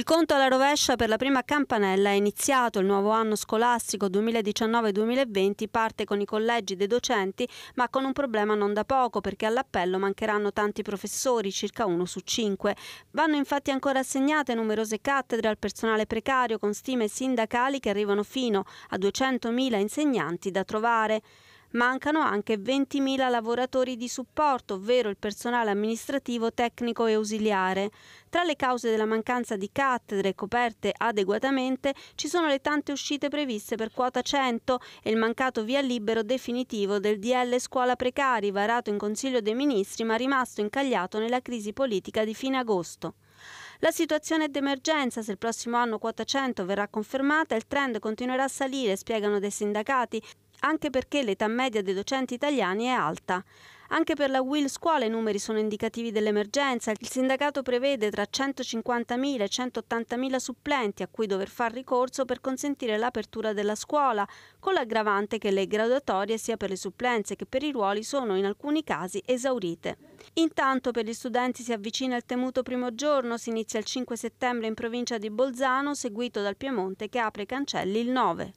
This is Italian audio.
Il conto alla rovescia per la prima campanella è iniziato, il nuovo anno scolastico 2019-2020 parte con i collegi dei docenti ma con un problema non da poco perché all'appello mancheranno tanti professori, circa uno su cinque. Vanno infatti ancora assegnate numerose cattedre al personale precario con stime sindacali che arrivano fino a 200.000 insegnanti da trovare. Mancano anche 20.000 lavoratori di supporto, ovvero il personale amministrativo, tecnico e ausiliare. Tra le cause della mancanza di cattedre coperte adeguatamente ci sono le tante uscite previste per quota 100 e il mancato via libero definitivo del DL Scuola Precari, varato in Consiglio dei Ministri ma rimasto incagliato nella crisi politica di fine agosto. La situazione è d'emergenza, se il prossimo anno quota 100 verrà confermata, il trend continuerà a salire, spiegano dei sindacati anche perché l'età media dei docenti italiani è alta. Anche per la Will Scuola i numeri sono indicativi dell'emergenza. Il sindacato prevede tra 150.000 e 180.000 supplenti a cui dover far ricorso per consentire l'apertura della scuola, con l'aggravante che le graduatorie sia per le supplenze che per i ruoli sono in alcuni casi esaurite. Intanto per gli studenti si avvicina il temuto primo giorno, si inizia il 5 settembre in provincia di Bolzano, seguito dal Piemonte che apre i cancelli il 9.